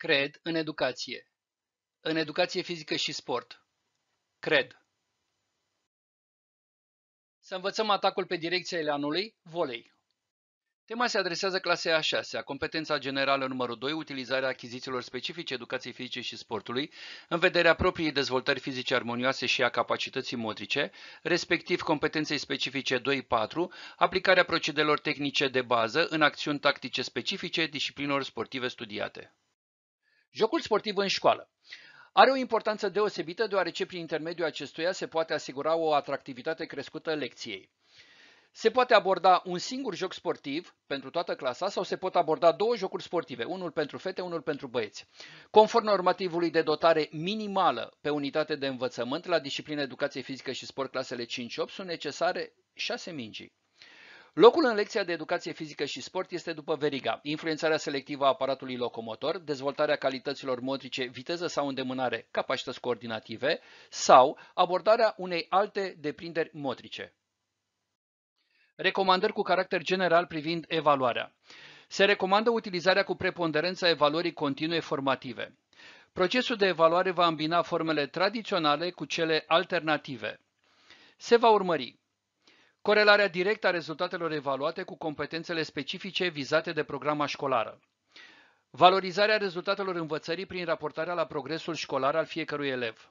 Cred în educație. În educație fizică și sport. Cred. Să învățăm atacul pe direcția elanului, volei. Tema se adresează clasei a 6 -a, competența generală numărul 2, utilizarea achizițiilor specifice educației fizice și sportului, în vederea propriei dezvoltări fizice armonioase și a capacității motrice, respectiv competenței specifice 2-4, aplicarea procedelor tehnice de bază în acțiuni tactice specifice disciplinelor sportive studiate. Jocul sportiv în școală. Are o importanță deosebită deoarece prin intermediul acestuia se poate asigura o atractivitate crescută lecției. Se poate aborda un singur joc sportiv pentru toată clasa sau se pot aborda două jocuri sportive, unul pentru fete, unul pentru băieți. Conform normativului de dotare minimală pe unitate de învățământ la disciplina educație fizică și sport clasele 5-8 sunt necesare 6 mingi. Locul în lecția de educație fizică și sport este după veriga, influențarea selectivă a aparatului locomotor, dezvoltarea calităților motrice, viteză sau îndemânare, capacități coordinative sau abordarea unei alte deprinderi motrice. Recomandări cu caracter general privind evaluarea. Se recomandă utilizarea cu preponderență a evaluării continue formative. Procesul de evaluare va îmbina formele tradiționale cu cele alternative. Se va urmări corelarea directă a rezultatelor evaluate cu competențele specifice vizate de programa școlară, valorizarea rezultatelor învățării prin raportarea la progresul școlar al fiecărui elev,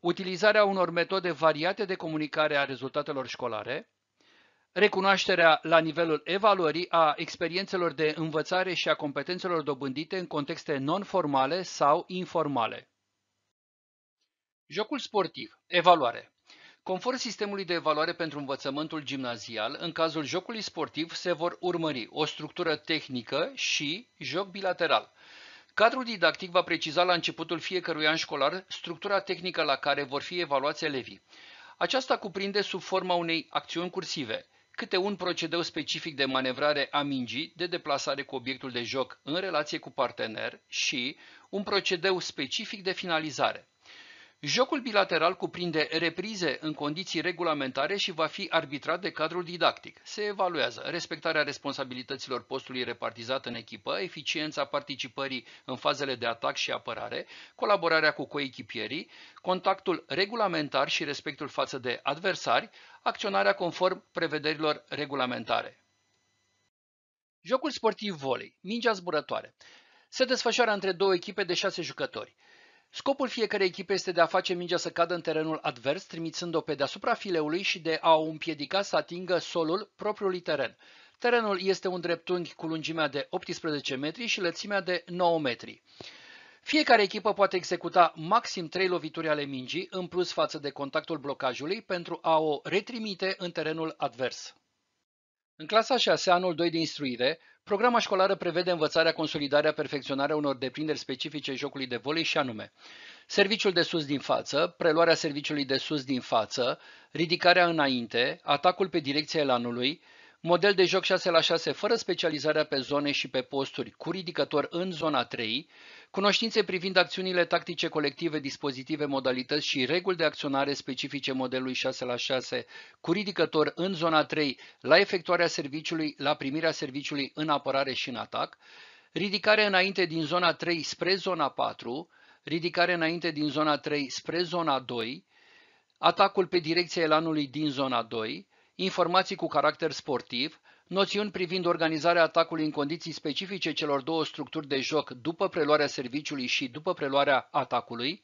utilizarea unor metode variate de comunicare a rezultatelor școlare, recunoașterea la nivelul evaluării a experiențelor de învățare și a competențelor dobândite în contexte non-formale sau informale. Jocul sportiv. Evaluare. Conform sistemului de evaluare pentru învățământul gimnazial, în cazul jocului sportiv se vor urmări o structură tehnică și joc bilateral. Cadrul didactic va preciza la începutul fiecărui an școlar structura tehnică la care vor fi evaluați elevii. Aceasta cuprinde sub forma unei acțiuni cursive, câte un procedeu specific de manevrare a mingii, de deplasare cu obiectul de joc în relație cu partener și un procedeu specific de finalizare. Jocul bilateral cuprinde reprize în condiții regulamentare și va fi arbitrat de cadrul didactic. Se evaluează respectarea responsabilităților postului repartizat în echipă, eficiența participării în fazele de atac și apărare, colaborarea cu coechipierii, contactul regulamentar și respectul față de adversari, acționarea conform prevederilor regulamentare. Jocul sportiv volei, mingea zburătoare. Se desfășoară între două echipe de șase jucători. Scopul fiecarei echipe este de a face mingea să cadă în terenul advers, trimițând-o pe deasupra fileului și de a o împiedica să atingă solul propriului teren. Terenul este un dreptunghi cu lungimea de 18 metri și lățimea de 9 metri. Fiecare echipă poate executa maxim 3 lovituri ale mingii, în plus față de contactul blocajului, pentru a o retrimite în terenul advers. În clasa 6, anul 2 de instruire, programa școlară prevede învățarea, consolidarea, perfecționarea unor deprinderi specifice jocului de volei și anume serviciul de sus din față, preluarea serviciului de sus din față, ridicarea înainte, atacul pe direcția elanului, Model de joc 6 la 6 fără specializarea pe zone și pe posturi, cu ridicător în zona 3, cunoștințe privind acțiunile tactice colective, dispozitive, modalități și reguli de acționare specifice modelului 6 la 6, cu ridicător în zona 3, la efectuarea serviciului, la primirea serviciului în apărare și în atac, ridicare înainte din zona 3 spre zona 4, ridicare înainte din zona 3 spre zona 2, atacul pe direcția elanului din zona 2, informații cu caracter sportiv, noțiuni privind organizarea atacului în condiții specifice celor două structuri de joc după preluarea serviciului și după preluarea atacului,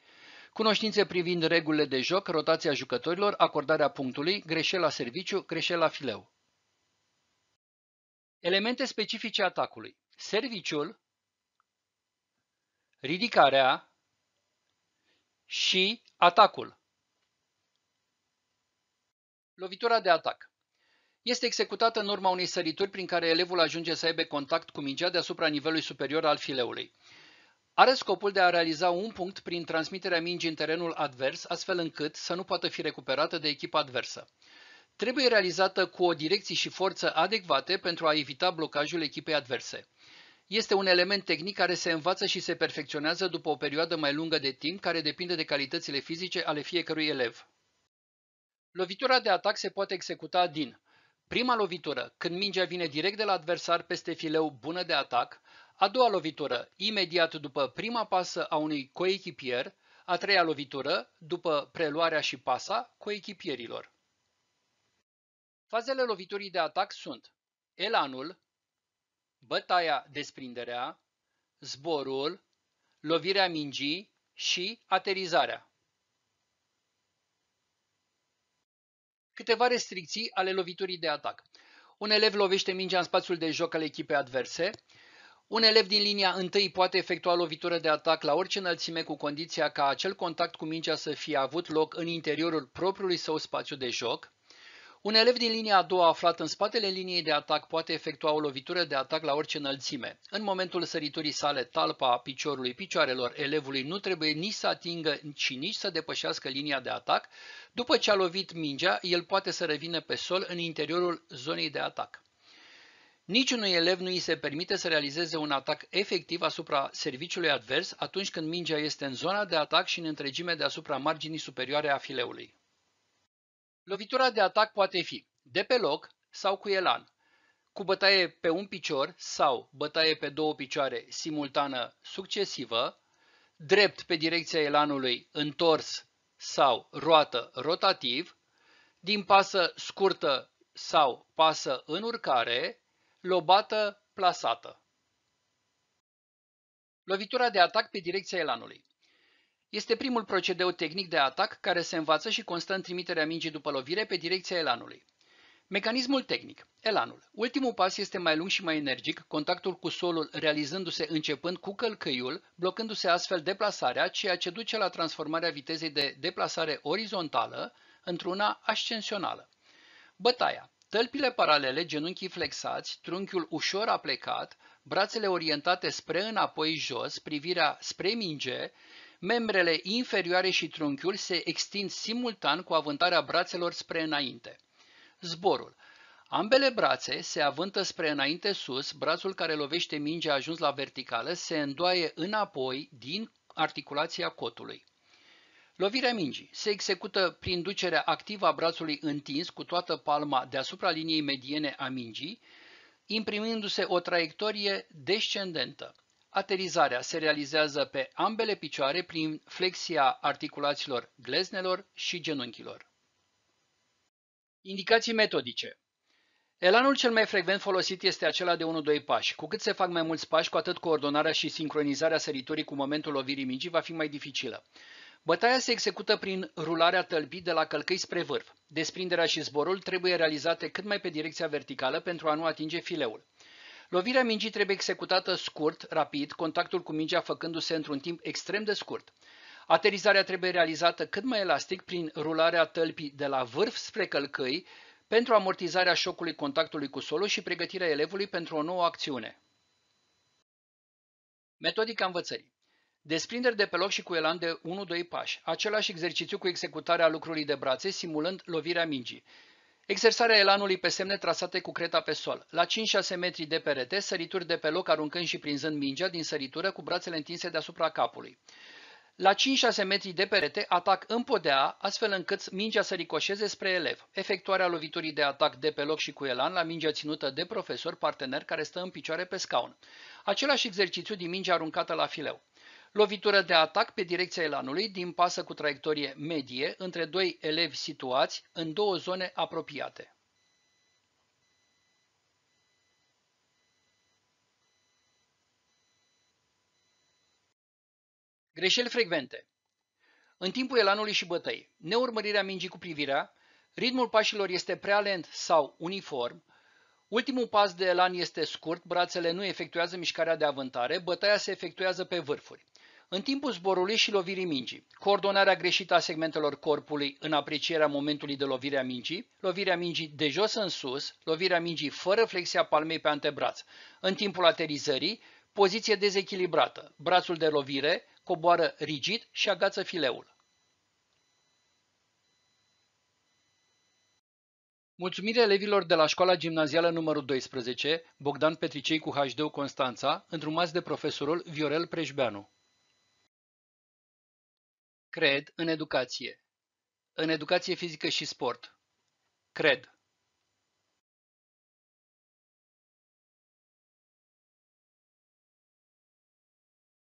cunoștințe privind regulile de joc, rotația jucătorilor, acordarea punctului, la serviciu, la fileu. Elemente specifice atacului. Serviciul, ridicarea și atacul. Lovitura de atac este executată în urma unei sărituri prin care elevul ajunge să aibă contact cu mingea deasupra nivelului superior al fileului. Are scopul de a realiza un punct prin transmiterea mingii în terenul advers, astfel încât să nu poată fi recuperată de echipa adversă. Trebuie realizată cu o direcție și forță adecvate pentru a evita blocajul echipei adverse. Este un element tehnic care se învață și se perfecționează după o perioadă mai lungă de timp care depinde de calitățile fizice ale fiecărui elev. Lovitura de atac se poate executa din prima lovitură, când mingea vine direct de la adversar peste fileu bună de atac, a doua lovitură, imediat după prima pasă a unui coechipier, a treia lovitură, după preluarea și pasa coechipierilor. Fazele loviturii de atac sunt elanul, bătaia desprinderea, zborul, lovirea mingii și aterizarea. câteva restricții ale loviturii de atac. Un elev lovește mingea în spațiul de joc al echipei adverse, un elev din linia întâi poate efectua lovitură de atac la orice înălțime cu condiția ca acel contact cu mingea să fie avut loc în interiorul propriului său spațiu de joc. Un elev din linia a doua aflat în spatele liniei de atac poate efectua o lovitură de atac la orice înălțime. În momentul săriturii sale, talpa piciorului picioarelor elevului nu trebuie nici să atingă, ci nici să depășească linia de atac. După ce a lovit mingea, el poate să revină pe sol în interiorul zonei de atac. Niciunui elev nu îi se permite să realizeze un atac efectiv asupra serviciului advers atunci când mingea este în zona de atac și în întregime deasupra marginii superioare a fileului. Lovitura de atac poate fi de pe loc sau cu elan, cu bătaie pe un picior sau bătaie pe două picioare simultană succesivă, drept pe direcția elanului întors sau roată rotativ, din pasă scurtă sau pasă în urcare, lobată plasată. Lovitura de atac pe direcția elanului este primul procedeu tehnic de atac care se învață și constă în trimiterea mingii după lovire pe direcția elanului. Mecanismul tehnic. Elanul. Ultimul pas este mai lung și mai energic, contactul cu solul realizându-se începând cu călcăiul, blocându-se astfel deplasarea, ceea ce duce la transformarea vitezei de deplasare orizontală într-una ascensională. Bătaia. Tălpile paralele, genunchii flexați, trunchiul ușor aplecat, brațele orientate spre înapoi jos, privirea spre minge, membrele inferioare și trunchiul se extind simultan cu avântarea brațelor spre înainte. Zborul. Ambele brațe se avântă spre înainte sus, brațul care lovește mingea ajuns la verticală se îndoaie înapoi din articulația cotului. Lovirea mingii se execută prin ducerea activă a brațului întins cu toată palma deasupra liniei mediene a mingii, imprimându-se o traiectorie descendentă. Aterizarea se realizează pe ambele picioare prin flexia articulațiilor gleznelor și genunchilor. Indicații metodice Elanul cel mai frecvent folosit este acela de 1-2 pași. Cu cât se fac mai mulți pași, cu atât coordonarea și sincronizarea săriturii cu momentul lovirii mingii va fi mai dificilă. Bătaia se execută prin rularea tălpii de la călcâi spre vârf. Desprinderea și zborul trebuie realizate cât mai pe direcția verticală pentru a nu atinge fileul. Lovirea mingii trebuie executată scurt, rapid, contactul cu mingea făcându-se într-un timp extrem de scurt. Aterizarea trebuie realizată cât mai elastic prin rularea tălpii de la vârf spre călcăi pentru amortizarea șocului contactului cu solul și pregătirea elevului pentru o nouă acțiune. Metodica învățării Desprinderi de pe loc și cu elan de 1-2 pași. Același exercițiu cu executarea lucrului de brațe, simulând lovirea mingii. Exersarea elanului pe semne trasate cu creta pe sol. La 5-6 metri de perete, sărituri de pe loc aruncând și prinzând mingea din săritură cu brațele întinse deasupra capului. La 5-6 metri de perete, atac în podea, astfel încât mingea să ricoșeze spre elev. Efectuarea loviturii de atac de pe loc și cu elan la mingea ținută de profesor partener care stă în picioare pe scaun. Același exercițiu din mingea aruncată la fileu. Lovitură de atac pe direcția elanului din pasă cu traiectorie medie între doi elevi situați în două zone apropiate. Greșeli frecvente În timpul elanului și bătăi, neurmărirea mingii cu privirea, ritmul pașilor este prea lent sau uniform, Ultimul pas de elan este scurt, brațele nu efectuează mișcarea de avântare, bătaia se efectuează pe vârfuri. În timpul zborului și lovirii mingii, coordonarea greșită a segmentelor corpului în aprecierea momentului de lovire a mingii, lovirea mingii de jos în sus, lovirea mingii fără flexia palmei pe antebraț. În timpul aterizării, poziție dezechilibrată, brațul de lovire coboară rigid și agață fileul. Mulțumire elevilor de la școala gimnazială numărul 12, Bogdan Petricei cu HD Constanța, îndrumați de profesorul Viorel Preșbeanu. Cred în educație. În educație fizică și sport. Cred.